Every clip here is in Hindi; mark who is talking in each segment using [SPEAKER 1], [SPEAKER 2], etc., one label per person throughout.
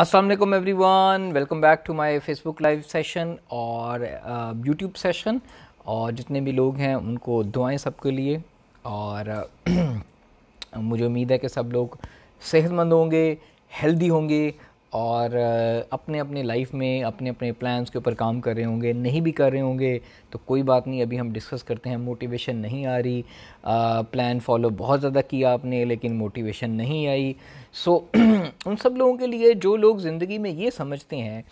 [SPEAKER 1] अस्सलाम वालेकुम everyone welcome back to my Facebook live session और यूट्यूब सेशन और जितने भी लोग हैं उनको दुआएं सबके लिए और मुझे उम्मीद है कि सब लोग सेहतमंद होंगे हेल्दी होंगे और अपने अपने लाइफ में अपने अपने प्लान्स के ऊपर काम कर रहे होंगे नहीं भी कर रहे होंगे तो कोई बात नहीं अभी हम डिस्कस करते हैं मोटिवेशन नहीं आ रही प्लान फॉलो बहुत ज़्यादा किया आपने लेकिन मोटिवेशन नहीं आई सो उन सब लोगों के लिए जो लोग ज़िंदगी में ये समझते हैं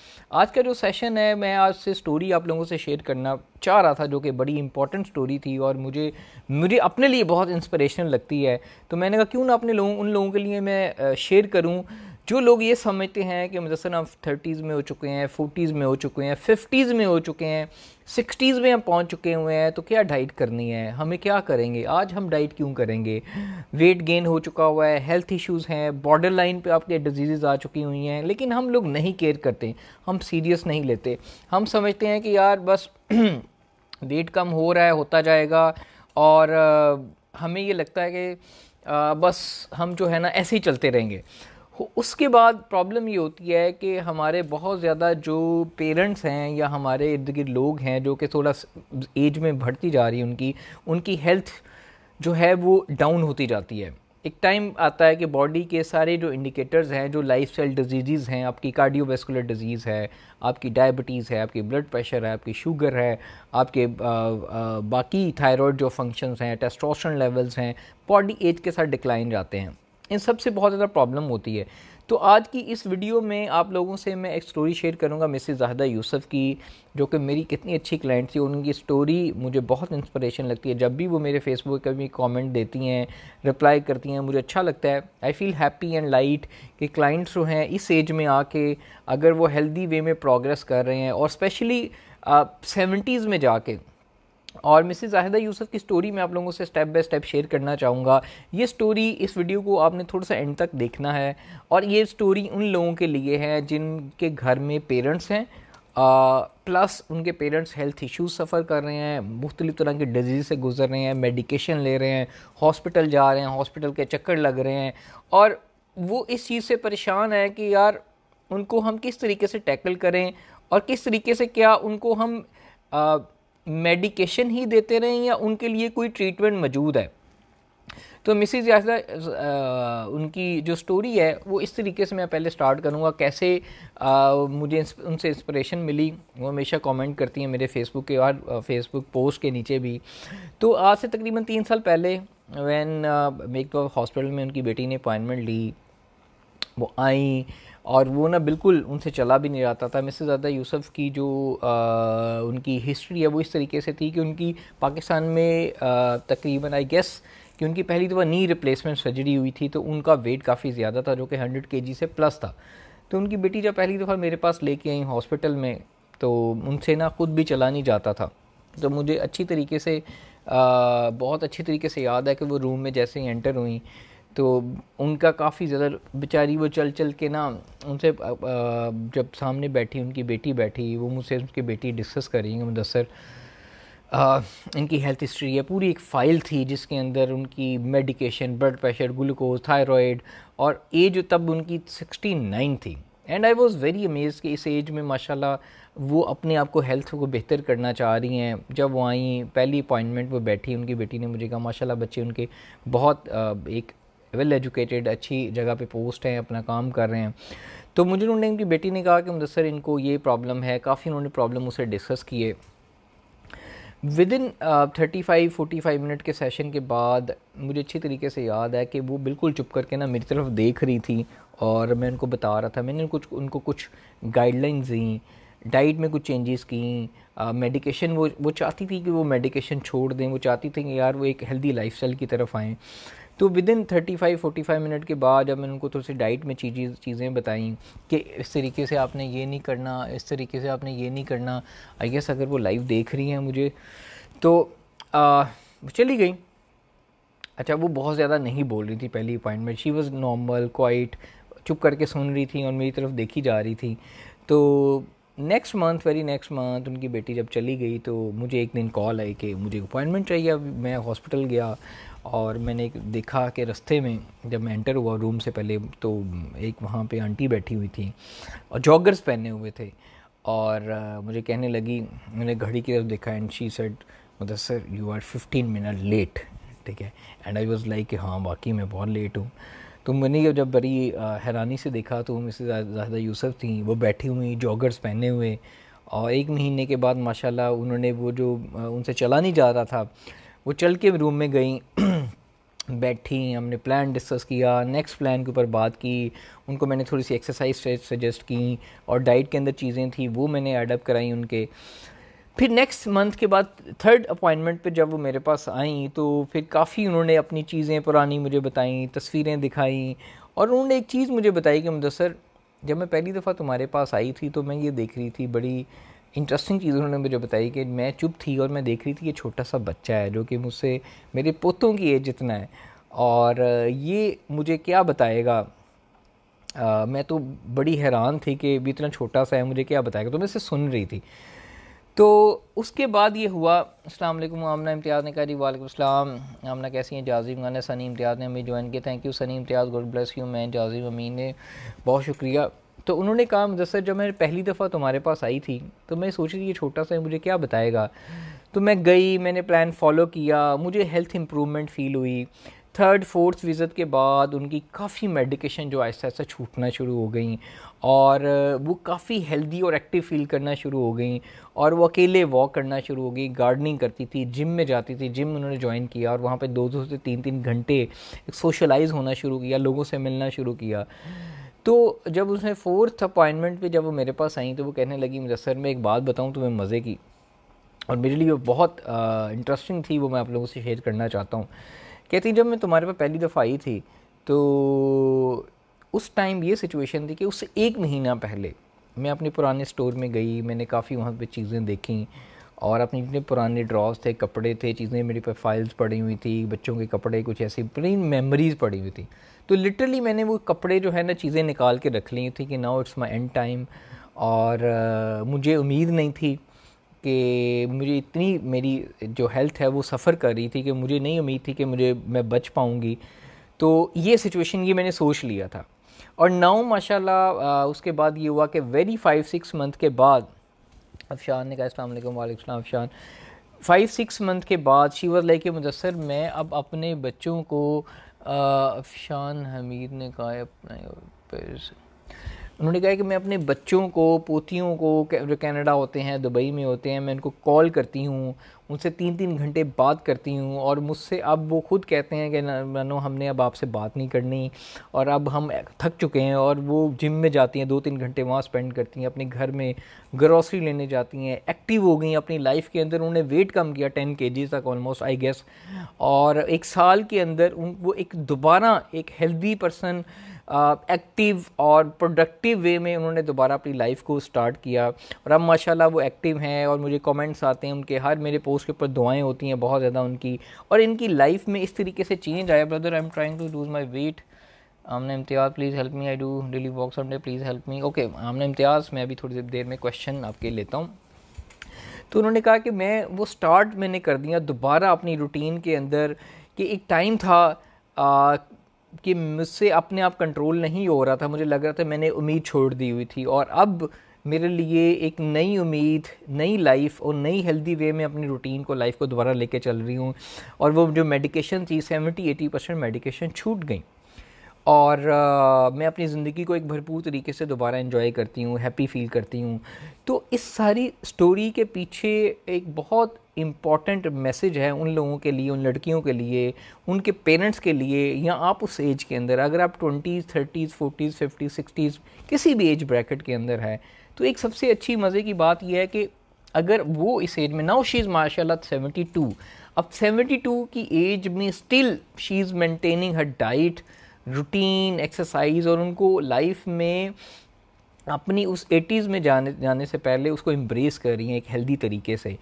[SPEAKER 1] आज का जो सेशन है मैं आज से स्टोरी आप लोगों से शेयर करना चाह रहा था जो कि बड़ी इंपॉर्टेंट स्टोरी थी और मुझे मुझे अपने लिए बहुत इंस्परेशन लगती है तो मैंने कहा क्यों ना अपने लोगों उन लोगों के लिए मैं शेयर करूँ जो लोग ये समझते हैं कि मुदसर हम थर्टीज़ में हो चुके हैं फोर्टीज़ में हो चुके हैं फिफ्टीज़ में हो चुके हैं सिक्सटीज़ में हम पहुंच चुके हुए हैं तो क्या डाइट करनी है हमें क्या करेंगे आज हम डाइट क्यों करेंगे वेट गेन हो चुका हुआ है हेल्थ इश्यूज हैं बॉर्डर लाइन पर आपके डिजीज़ आ चुकी हुई हैं लेकिन हम लोग नहीं केयर करते हम सीरियस नहीं लेते हम समझते हैं कि यार बस वेट कम हो रहा है होता जाएगा और हमें ये लगता है कि बस हम जो है ना ऐसे ही चलते रहेंगे उसके बाद प्रॉब्लम ये होती है कि हमारे बहुत ज़्यादा जो पेरेंट्स हैं या हमारे इर्द गिर्द लोग हैं जो कि थोड़ा एज में बढ़ती जा रही है उनकी उनकी हेल्थ जो है वो डाउन होती जाती है एक टाइम आता है कि बॉडी के सारे जो इंडिकेटर्स हैं जो लाइफ स्टाइल डिजीज़ हैं आपकी कार्डियोवेस्कुलर डिजीज़ है आपकी डायबिटीज़ है आपकी ब्लड प्रेशर है आपकी शुगर है आपके आ, आ, बाकी थायराइड जो फंक्शंस हैं टेस्टोस्टेरोन लेवल्स हैं बॉडी एज के साथ डिक्लाइन जाते हैं इन सब से बहुत ज़्यादा प्रॉब्लम होती है तो आज की इस वीडियो में आप लोगों से मैं एक स्टोरी शेयर करूंगा मिसेज जहदा यूसुफ की जो कि मेरी कितनी अच्छी क्लाइंट थी उनकी स्टोरी मुझे बहुत इंस्पिरेशन लगती है जब भी वो मेरे फेसबुक पर भी कमेंट देती हैं रिप्लाई करती हैं मुझे अच्छा लगता है I feel happy and light कि क्लाइंट्स जो हैं इस एज में आके अगर वो हेल्दी वे में प्रोग्रेस कर रहे हैं और स्पेशली सेवेंटीज़ में जाके और मिसेज जाहिदा यूसुफ की स्टोरी मैं आप लोगों से स्टेप बाय स्टेप शेयर करना चाहूँगा ये स्टोरी इस वीडियो को आपने थोड़ा सा एंड तक देखना है और ये स्टोरी उन लोगों के लिए है जिनके घर में पेरेंट्स हैं प्लस उनके पेरेंट्स हेल्थ इश्यूज सफ़र कर रहे हैं मुख्तलिफ़ तरह की डिजीज़ से गुजर रहे हैं मेडिकेशन ले रहे हैं हॉस्पिटल जा रहे हैं हॉस्पिटल के चक्कर लग रहे हैं और वो इस चीज़ से परेशान है कि यार उनको हम किस तरीके से टैकल करें और किस तरीके से क्या उनको हम आ, मेडिकेशन ही देते रहें या उनके लिए कोई ट्रीटमेंट मौजूद है तो मिसिज यासदा उनकी जो स्टोरी है वो इस तरीके से मैं पहले स्टार्ट करूँगा कैसे आ, मुझे उनसे इंस्पिरेशन मिली वो हमेशा कमेंट करती हैं मेरे फेसबुक के और फेसबुक पोस्ट के नीचे भी तो आज से तकरीबन तीन साल पहले वैन मेक हॉस्पिटल में उनकी बेटी ने अपॉइंटमेंट ली वो आई और वो ना बिल्कुल उनसे चला भी नहीं जाता था मिसेज ज़्यादा यूसुफ की जो आ, उनकी हिस्ट्री है वो इस तरीके से थी कि उनकी पाकिस्तान में तकरीबन आई गेस कि उनकी पहली दफ़ा नी रिप्लेसमेंट सर्जरी हुई थी तो उनका वेट काफ़ी ज़्यादा था जो कि हंड्रेड के से प्लस था तो उनकी बेटी जब पहली दफ़ा मेरे पास लेके आई हॉस्पिटल में तो उनसे ना ख़ुद भी चला नहीं जाता था तो मुझे अच्छी तरीके से आ, बहुत अच्छी तरीके से याद है कि वो रूम में जैसे ही एंटर हुई तो उनका काफ़ी ज़्यादा बेचारी वो चल चल के ना उनसे जब सामने बैठी उनकी बेटी बैठी वो मुझसे उनकी बेटी डिस्कस कर रही हैं मुदसर मतलब, इनकी हेल्थ हिस्ट्री है पूरी एक फ़ाइल थी जिसके अंदर उनकी medication blood pressure glucose thyroid और एज तब उनकी सिक्सटी नाइन थी and I was very amaze कि इस एज में माशाल्लाह वो अपने आप को हेल्थ को बेहतर करना चाह रही हैं जब वो आई पहली अपॉइंटमेंट वो बैठी उनकी बेटी ने मुझे कहा माशाल्लाह बच्चे उनके बहुत एक वेल एजुकेटेड अच्छी जगह पे पोस्ट हैं अपना काम कर रहे हैं तो मुझे उन्होंने उनकी बेटी ने कहा कि मुदसर इनको ये प्रॉब्लम है काफ़ी उन्होंने प्रॉब्लम उसे डिस्कस किए within thirty five forty five minute के सेशन के बाद मुझे अच्छी तरीके से याद है कि वो बिल्कुल चुप करके ना मेरी तरफ देख रही थी और मैं उनको बता रहा था मैंने कुछ उनको कुछ गाइडलाइंस दी डाइट में कुछ चेंजेस की मेडिकेशन uh, वो वो चाहती थी कि वो मेडिकेशन छोड़ दें वो चाहती थी कि यार वो एक हेल्दी लाइफ की तरफ आएँ तो within thirty five forty five minute के बाद जब मैंने उनको थोड़ी सी डाइट में चीज़ें चीज़ें बताई कि इस तरीके से आपने ये नहीं करना इस तरीके से आपने ये नहीं करना आई गेस अगर वो लाइव देख रही हैं मुझे तो आ, चली गई अच्छा वो बहुत ज़्यादा नहीं बोल रही थी पहली appointment she was normal quite चुप करके सुन रही थी और मेरी तरफ देखी जा रही थी तो next month very next month उनकी बेटी जब चली गई तो मुझे एक दिन कॉल आई कि मुझे अपॉइंटमेंट चाहिए अब मैं हॉस्पिटल गया और मैंने देखा कि रास्ते में जब मैं एंटर हुआ रूम से पहले तो एक वहाँ पे आंटी बैठी हुई थी और जॉगर्स पहने हुए थे और मुझे कहने लगी मैंने घड़ी की तरफ देखा एंड शी सेड मतलब sir you are fifteen minute late ठीक है एंड आई वॉज लाइक हाँ वाकई मैं बहुत लेट हूँ तो मैंने जब बड़ी हैरानी से देखा तो मिसेज ज़्यादा यूसफ थी वो बैठी हुई जॉगर्स पहने हुए और एक महीने के बाद माशाल्लाह उन्होंने वो जो उनसे चला नहीं जा रहा था वो चल के रूम में गई बैठी हमने प्लान डिस्कस किया नेक्स्ट प्लान के ऊपर बात की उनको मैंने थोड़ी सी एक्सरसाइज सजेस्ट की और डाइट के अंदर चीज़ें थी वो मैंने एडअप कराई उनके फिर नेक्स्ट मंथ के बाद थर्ड अपॉइंटमेंट पे जब वो मेरे पास आई तो फिर काफ़ी उन्होंने अपनी चीज़ें पुरानी मुझे बताई तस्वीरें दिखाई और उन्होंने एक चीज़ मुझे बताई कि मुदसर जब मैं पहली दफ़ा तुम्हारे पास आई थी तो मैं ये देख रही थी बड़ी इंटरेस्टिंग चीज़ उन्होंने मुझे बताई कि मैं चुप थी और मैं देख रही थी कि छोटा सा बच्चा है जो कि मुझसे मेरे पोतों की एज जितना है और ये मुझे क्या बताएगा आ, मैं तो बड़ी हैरान थी कि भी इतना छोटा सा है मुझे क्या बताएगा तो मैं इसे सुन रही थी तो उसके बाद ये हुआ अस्सलाम वालेकुम आमना इम्तियाज़ ने कहा जी वालेकुम अस्सलाम आमना कैसी हैं जाजिम खान ने सनी इम्तियाज़ ने हमें ज्वाइन किया thank you Sunny Imtiaz god bless you मैं जाजिम अमीन ने बहुत शुक्रिया तो उन्होंने कहा मुदसर जब मैं पहली दफ़ा तुम्हारे पास आई थी तो मैं सोच थी ये छोटा सा मुझे क्या बताएगा तो मैं गई मैंने प्लान फॉलो किया मुझे हेल्थ इम्प्रूवमेंट फील हुई थर्ड फोर्थ विज़िट के बाद उनकी काफ़ी मेडिकेशन जो आहिस्ता आहिस्ता छूटना शुरू हो गई और वो काफ़ी हेल्दी और एक्टिव फील करना शुरू हो गई और वो अकेले वॉक करना शुरू हो गई गार्डनिंग करती थी जिम में जाती थी जिम उन्होंने ज्वाइन किया और वहाँ पे दो दो से तीन तीन घंटे सोशलाइज़ होना शुरू किया लोगों से मिलना शुरू किया तो जब उसने फोर्थ अपॉइंटमेंट पे जब वो मेरे पास आई तो वो कहने लगी मुझे सर मैं एक बात बताऊँ तुम्हें मज़े की और मेरे लिए वो बहुत इंटरेस्टिंग थी वो मैं आप लोगों से शेयर करना चाहता हूँ कहती जब मैं तुम्हारे पास पहली दफ़ा आई थी तो उस टाइम ये सिचुएशन थी कि उससे एक महीना पहले मैं अपने पुराने स्टोर में गई मैंने काफ़ी वहाँ पे चीज़ें देखी और अपने जितने पुराने ड्रॉज थे कपड़े थे चीज़ें मेरे पे फाइल्स पड़ी हुई थी बच्चों के कपड़े कुछ ऐसी प्लेन मेमोरीज़ पड़ी हुई थी तो लिटरली मैंने वो कपड़े जो है ना चीज़ें निकाल के रख ली थी कि now it's my end time और आ, मुझे उम्मीद नहीं थी कि मुझे इतनी मेरी जो हेल्थ है वो सफ़र कर रही थी कि मुझे नहीं उम्मीद थी कि मुझे मैं बच पाऊँगी तो ये सिचुएशन ये मैंने सोच लिया था और नाउ माशाल्लाह उसके बाद ये हुआ कि वेरी फाइव सिक्स मंथ के बाद अफशान ने कहा अल्लाम वालेकाम अफशान फाइव सिक्स मंथ के बाद शिवर लेके के मुदसर मैं अब अपने बच्चों को अफशान हमीद ने कहा अपना उन्होंने कहा कि मैं अपने बच्चों को पोतियों को जो कनाडा होते हैं दुबई में होते हैं मैं उनको कॉल करती हूँ उनसे तीन तीन घंटे बात करती हूँ और मुझसे अब वो खुद कहते हैं कि मानो हमने अब आपसे बात नहीं करनी और अब हम थक चुके हैं और वो जिम में जाती हैं दो तीन घंटे वहाँ स्पेंड करती हैं अपने घर में ग्रॉसरी लेने जाती हैं एक्टिव हो गई अपनी लाइफ के अंदर उन्होंने वेट कम किया टेन के तक ऑलमोस्ट आई गेस और एक साल के अंदर उन वो एक दोबारा एक हेल्दी पर्सन एक्टिव और प्रोडक्टिव वे में उन्होंने दोबारा अपनी लाइफ को स्टार्ट किया और अब माशाल्लाह वो एक्टिव हैं और मुझे कमेंट्स आते हैं उनके हर मेरे पोस्ट के ऊपर दुआएं होती हैं बहुत ज़्यादा उनकी और इनकी लाइफ में इस तरीके से चेंज आया brother I am trying to lose my weight Amna Imtiaz please help me I do daily walk someday please help me okay Amna Imtiaz मैं अभी थोड़ी देर में क्वेश्चन आपके लेता हूँ तो उन्होंने कहा कि मैं वो स्टार्ट मैंने कर दिया दोबारा अपनी रूटीन के अंदर कि एक टाइम था कि मुझसे अपने आप कंट्रोल नहीं हो रहा था मुझे लग रहा था मैंने उम्मीद छोड़ दी हुई थी और अब मेरे लिए एक नई उम्मीद नई लाइफ और नई हेल्दी वे में अपनी रूटीन को लाइफ को दोबारा लेके चल रही हूँ और वो जो मेडिकेशन थी सेवेंटी एटी परसेंट मेडिकेशन छूट गई और आ, मैं अपनी ज़िंदगी को एक भरपूर तरीके से दोबारा इन्जॉय करती हूँ हैप्पी फील करती हूँ तो इस सारी स्टोरी के पीछे एक बहुत इम्पॉर्टेंट मैसेज है उन लोगों के लिए उन लड़कियों के लिए उनके पेरेंट्स के लिए या आप उस एज के अंदर अगर आप twenties thirties forties fifties sixties किसी भी एज ब्रैकेट के अंदर है तो एक सबसे अच्छी मज़े की बात यह है कि अगर वो इस एज में now she is seventy two अब टू की एज में still she is maintaining her diet routine exercise और उनको लाइफ में अपनी उस एटीज़ में जाने जाने से पहले उसको एम्ब्रेस कर रही हैं एक हेल्दी तरीके से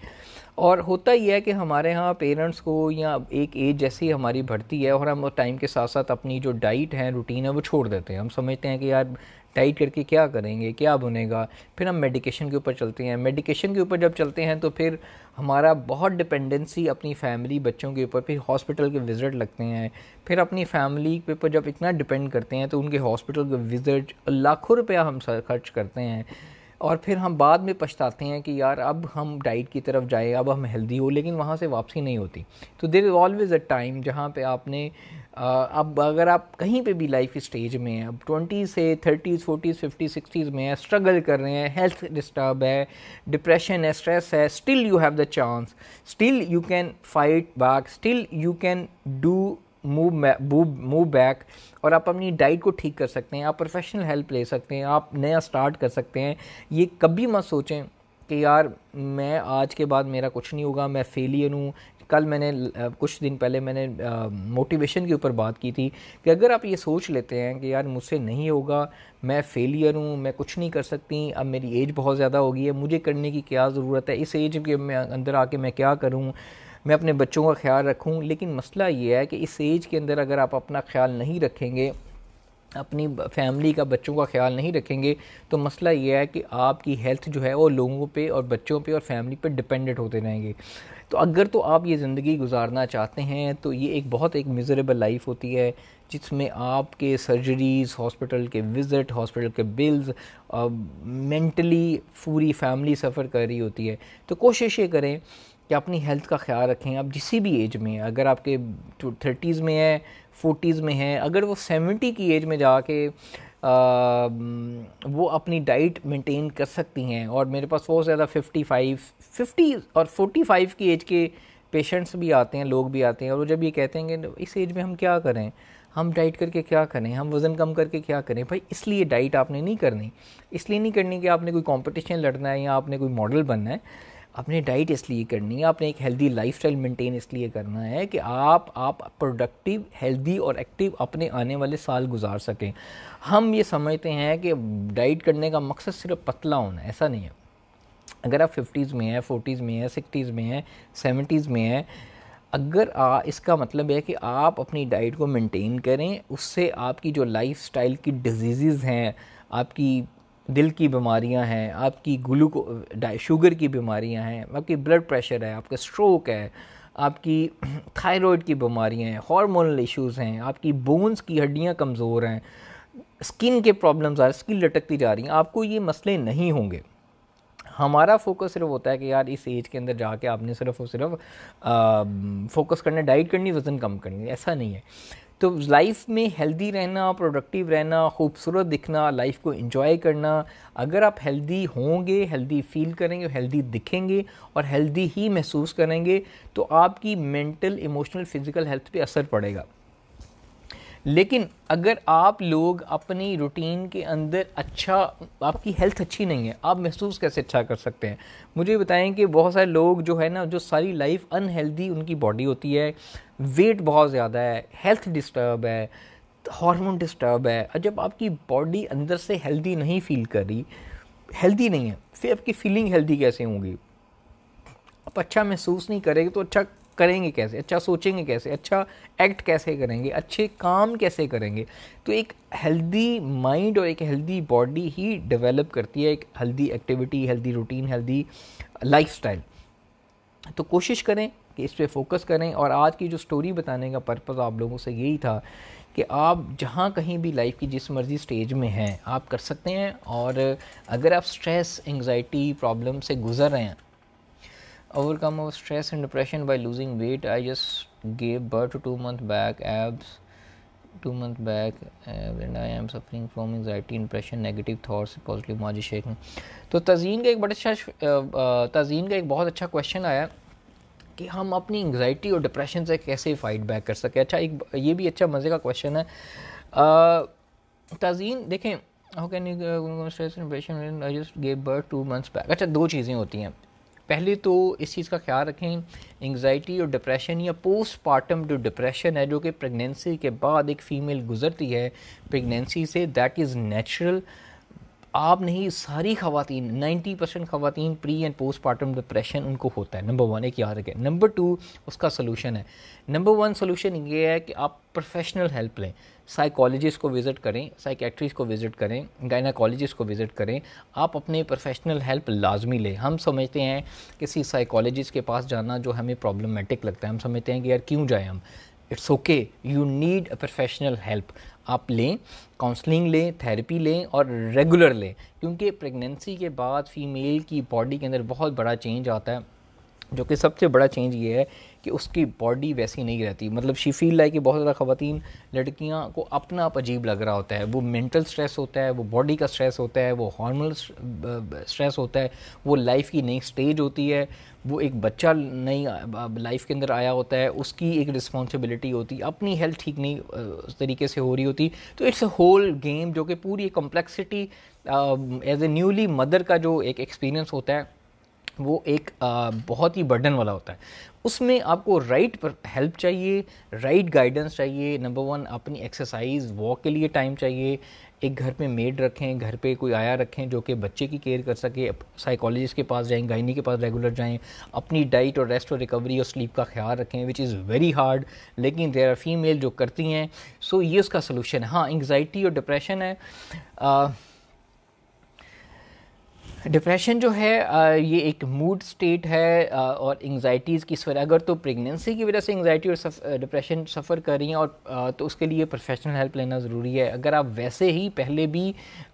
[SPEAKER 1] और होता ही है कि हमारे यहाँ पेरेंट्स को या एक एज जैसी हमारी बढ़ती है और हम टाइम के साथ साथ अपनी जो डाइट है रूटीन है वो छोड़ देते हैं हम समझते हैं कि यार डाइट करके क्या करेंगे क्या बनेगा फिर हम मेडिकेशन के ऊपर चलते हैं मेडिकेशन के ऊपर जब चलते हैं तो फिर हमारा बहुत डिपेंडेंसी अपनी फैमिली बच्चों के ऊपर फिर हॉस्पिटल के विज़िट लगते हैं फिर अपनी फैमिली के ऊपर जब इतना डिपेंड करते हैं तो उनके हॉस्पिटल के विज़िट लाखों रुपया हम खर्च करते हैं और फिर हम बाद में पछताते हैं कि यार अब हम डाइट की तरफ जाए अब हम हेल्दी हो लेकिन वहाँ से वापसी नहीं होती तो there is always a time जहाँ पे आपने अब अगर आप कहीं पे भी लाइफ स्टेज में हैं अब ट्वेंटी से थर्टीज़ फोर्टीज़ फिफ्टीज़ सिक्सटीज़ में है स्ट्रगल कर रहे हैं हेल्थ डिस्टर्ब है डिप्रेशन है स्ट्रेस है still you have the chance still you can fight back still you can do move move move back और आप अपनी डाइट को ठीक कर सकते हैं आप प्रोफेशनल हेल्प ले सकते हैं आप नया स्टार्ट कर सकते हैं ये कभी मत सोचें कि यार मैं आज के बाद मेरा कुछ नहीं होगा मैं फेलियर हूँ कल मैंने कुछ दिन पहले मैंने मोटिवेशन के ऊपर बात की थी कि अगर आप ये सोच लेते हैं कि यार मुझसे नहीं होगा मैं फेलियर हूँ मैं कुछ नहीं कर सकती अब मेरी एज बहुत ज़्यादा हो गई है मुझे करने की क्या ज़रूरत है इस एज के अंदर आके मैं क्या करूँ मैं अपने बच्चों का ख्याल रखूँ लेकिन मसला ये है कि इस एज के अंदर अगर आप अपना ख्याल नहीं रखेंगे अपनी फैमिली का बच्चों का ख्याल नहीं रखेंगे तो मसला ये है कि आपकी हेल्थ जो है वो लोगों पे और बच्चों पे और फैमिली पे डिपेंडेंट होते रहेंगे तो अगर तो आप ये ज़िंदगी गुजारना चाहते हैं तो ये एक बहुत एक मिजरेबल लाइफ होती है जिसमें आपके सर्जरीज़ हॉस्पिटल के विज़िट हॉस्पिटल के बिल्स मेंटली पूरी फैमिली सफ़र कर रही होती है तो कोशिश ये करें कि अपनी हेल्थ का ख्याल रखें आप जिस भी एज में अगर आपके थर्टीज़ में है फोर्टीज़ में है अगर वो सेवेंटी की एज में जाके वो अपनी डाइट मेंटेन कर सकती हैं और मेरे पास बहुत ज़्यादा फिफ्टी फाइव फिफ्टी और फोर्टी फाइव की एज के पेशेंट्स भी आते हैं लोग भी आते हैं और वो जब ये कहते हैं कि इस एज में हम क्या करें हम डाइट करके क्या करें हम वज़न कम करके क्या करें भाई इसलिए डाइट आपने नहीं करनी इसलिए नहीं करनी कि आपने कोई कंपटीशन लड़ना है या आपने कोई मॉडल बनना है आपने डाइट इसलिए करनी है आपने एक हेल्दी लाइफ स्टाइल मेनटेन इसलिए करना है कि आप आप प्रोडक्टिव हेल्दी और एक्टिव अपने आने वाले साल गुजार सकें हम ये समझते हैं कि डाइट करने का मकसद सिर्फ पतला होना ऐसा नहीं है अगर आप फिफ्टीज़ में हैं फोर्टीज़ में हैं सिक्सटीज़ में हैं सेवेंटीज़ में हैं अगर आ, इसका मतलब है कि आप अपनी डाइट को मेंटेन करें उससे आपकी जो लाइफ स्टाइल की डिजीज़ हैं आपकी दिल की बीमारियां हैं आपकी ग्लूको शुगर की बीमारियां हैं आपकी ब्लड प्रेशर है आपका स्ट्रोक है आपकी थायराइड की बीमारियां हैं हार्मोनल इश्यूज हैं आपकी बोन्स की हड्डियां कमज़ोर हैं स्किन के प्रॉब्लम्स आ स्किन लटकती जा रही हैं आपको ये मसले नहीं होंगे हमारा फोकस सिर्फ होता है कि यार इस एज के अंदर जाके आपने सिर्फ और सिर्फ फोकस करना डाइट करनी वज़न कम करनी ऐसा नहीं है तो लाइफ में हेल्दी रहना प्रोडक्टिव रहना खूबसूरत दिखना लाइफ को इन्जॉय करना अगर आप हेल्दी होंगे हेल्दी फील करेंगे हेल्दी दिखेंगे और हेल्दी ही महसूस करेंगे तो आपकी मेंटल इमोशनल फिज़िकल हेल्थ पे असर पड़ेगा लेकिन अगर आप लोग अपनी रूटीन के अंदर अच्छा आपकी हेल्थ अच्छी नहीं है आप महसूस कैसे अच्छा कर सकते हैं मुझे बताएं कि बहुत सारे लोग जो है ना जो सारी लाइफ अनहेल्दी उनकी बॉडी होती है वेट बहुत ज़्यादा है हेल्थ डिस्टर्ब है हार्मोन डिस्टर्ब है और जब आपकी बॉडी अंदर से हेल्दी नहीं फील कर रही हेल्दी नहीं है फिर आपकी फीलिंग हेल्दी कैसे होंगी आप अच्छा महसूस नहीं करेंगे तो अच्छा करेंगे कैसे अच्छा सोचेंगे कैसे अच्छा एक्ट कैसे करेंगे अच्छे काम कैसे करेंगे तो एक हेल्दी माइंड और एक हेल्दी बॉडी ही डेवलप करती है एक healthy activity healthy routine healthy life तो कोशिश करें कि इस पर फोकस करें और आज की जो स्टोरी बताने का पर्पज़ आप लोगों से यही था कि आप जहाँ कहीं भी लाइफ की जिस मर्ज़ी स्टेज में हैं आप कर सकते हैं और अगर आप स्ट्रेस एंगजाइटी प्रॉब्लम से गुज़र रहे हैं overcome our stress and depression by losing weight i just gave birth to two month back abs two month back uh, and i am suffering from anxiety depression negative thoughts positive माजी शेख में तो तजीन का एक बड़ा अच्छा तजीन का एक बहुत अच्छा क्वेश्चन आया कि हम अपनी एंगजाइटी और डिप्रेशन से कैसे फ़ाइट बैक कर सकें अच्छा एक ये भी अच्छा मज़े का क्वेश्चन है तजीन देखें how can you stress depression I just gave birth two months back अच्छा दो चीज़ें होती हैं पहले तो इस चीज़ का ख्याल रखें एंगजाइटी और डिप्रेशन या पोस्टपार्टम जो डिप्रेशन है जो कि प्रेगनेंसी के बाद एक फ़ीमेल गुजरती है pregnancy say that is natural आप नहीं सारी खातन नाइन्टी परसेंट खातन pre and post partum depression उनको होता है नंबर वन एक याद रखें नंबर टू उसका सोलूशन है नंबर वन सोलूशन ये है कि आप प्रोफेशनल हेल्प लें साइकोलॉजिस्ट को विज़िट करें साइकेट्रिस को विज़िट करें गाइनाकोलॉजिस्ट को विज़िट करें आप अपने प्रोफेशनल हेल्प लाजमी लें हम समझते हैं किसी साइकोलॉजिस्ट के पास जाना जो हमें प्रॉब्लमेटिक लगता है हम समझते हैं कि यार क्यों जाएँ हम it's okay you need a professional help आप लें काउंसलिंग लें थेरेपी लें और रेगुलर लें क्योंकि प्रेगनेंसी के बाद फीमेल की बॉडी के अंदर बहुत बड़ा चेंज आता है जो कि सबसे बड़ा चेंज ये है कि उसकी बॉडी वैसी नहीं रहती मतलब शी फील लाइक कि बहुत ज़्यादा ख़वान लड़कियाँ को अपना आप अजीब लग रहा होता है वो मेंटल स्ट्रेस होता है वो बॉडी का स्ट्रेस होता है वो हॉर्मल स्ट्रेस होता है वो लाइफ की नई स्टेज होती है वो एक बच्चा नई लाइफ के अंदर आया होता है उसकी एक रिस्पॉन्सिबिलिटी होती है अपनी हेल्थ ठीक नहीं उस तरीके से हो रही होती तो इट्स अ होल गेम जो कि पूरी complexity as a newly mother का जो एक एक्सपीरियंस होता है वो एक आ, बहुत ही बर्डन वाला होता है उसमें आपको राइट पर हेल्प चाहिए राइट गाइडेंस चाहिए नंबर वन अपनी एक्सरसाइज वॉक के लिए टाइम चाहिए एक घर पे मेड रखें घर पे कोई आया रखें जो कि बच्चे की केयर कर सके साइकोलॉजिस्ट के पास जाएं गायनी के पास रेगुलर जाएं अपनी डाइट और रेस्ट और रिकवरी और स्लीप का ख्याल रखें विच इज़ वेरी हार्ड लेकिन देर आर फीमेल जो करती हैं सो so ये उसका सोलूशन है हाँ एंगजाइटी और डिप्रेशन है आ, डिप्रेशन जो है ये एक मूड स्टेट है और एंगजाइटीज़ की वजह अगर तो प्रेगनेंसी की वजह से एंगजाइटी और डिप्रेशन सफ़र कर रही हैं और तो उसके लिए प्रोफेशनल हेल्प लेना ज़रूरी है अगर आप वैसे ही पहले भी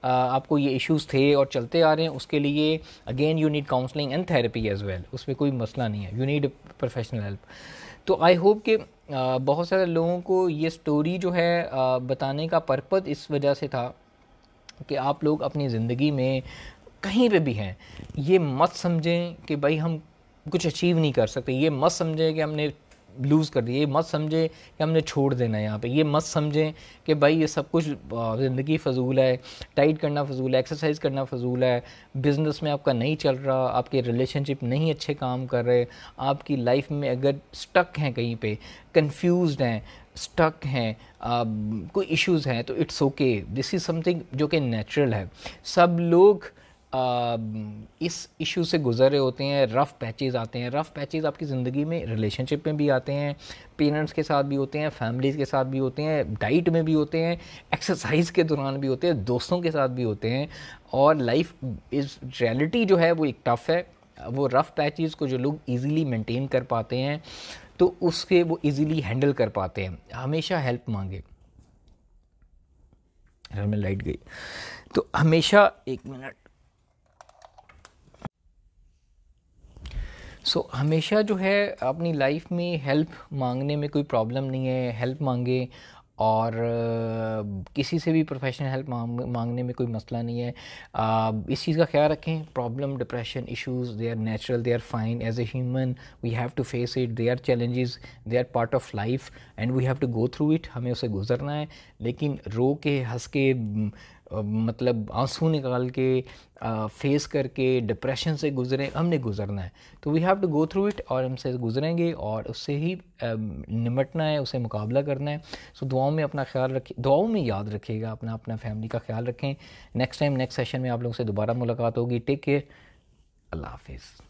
[SPEAKER 1] आपको ये इश्यूज़ थे और चलते आ रहे हैं उसके लिए again you need counselling and therapy as well उसमें कोई मसला नहीं है यू नीड प्रोफेशनल हेल्प तो आई होप कि बहुत सारे लोगों को ये स्टोरी जो है बताने का पर्पज़ इस वजह से था कि आप लोग अपनी ज़िंदगी में कहीं पे भी हैं ये मत समझें कि भाई हम कुछ अचीव नहीं कर सकते ये मत समझें कि हमने लूज़ कर दिया ये मत समझें कि हमने छोड़ देना है यहाँ पे ये मत समझें कि भाई ये सब कुछ ज़िंदगी फजूल है टाइट करना फजूल है एक्सरसाइज करना फजूल है बिज़नेस में आपका नहीं चल रहा आपके रिलेशनशिप नहीं अच्छे काम कर रहे आपकी लाइफ में अगर स्टक हैं कहीं पे कंफ्यूज हैं स्टक हैं कोई इश्यूज़ हैं तो it's okay this is something जो कि नेचुरल है सब लोग Um, इस इशू से गुजर रहे होते हैं रफ़ पैचेज़ आते हैं रफ़ पैचेज़ आपकी ज़िंदगी में रिलेशनशिप में भी आते हैं पेरेंट्स के साथ भी होते हैं फैमिलीज़ के साथ भी होते हैं डाइट में भी होते हैं एक्सरसाइज के दौरान भी होते हैं दोस्तों के साथ भी होते हैं और लाइफ इस रियलिटी जो है वो एक टफ़ है वो रफ़ पैचेज़ को जो लोग ईज़िली मेनटेन कर पाते हैं तो उसके वो ईज़िली हैंडल कर पाते हैं हमेशा हेल्प मांगे में लाइट गई तो हमेशा एक मिनट सो so, हमेशा जो है अपनी लाइफ में हेल्प मांगने में कोई प्रॉब्लम नहीं है हेल्प मांगे और किसी से भी प्रोफेशनल हेल्प मांग मांगने में कोई मसला नहीं है इस चीज़ का ख्याल रखें problem depression issues they are natural they are fine as a human we have to face it they are challenges they are part of life and we have to go through it हमें उसे गुजरना है लेकिन रो के हंस के मतलब आंसू निकाल के फेस करके डिप्रेशन से गुजरे हमने गुजरना है तो we have to go through it और हमसे गुजरेंगे और उससे ही निमटना है उसे मुकाबला करना है सो दुआओं में अपना ख्याल रखें दुआओं में याद रखिएगा अपना अपना फैमिली का ख्याल रखें नेक्स्ट टाइम नेक्स्ट सेशन में आप लोगों से दोबारा मुलाकात होगी टेक केयर अल्लाह हाफिज़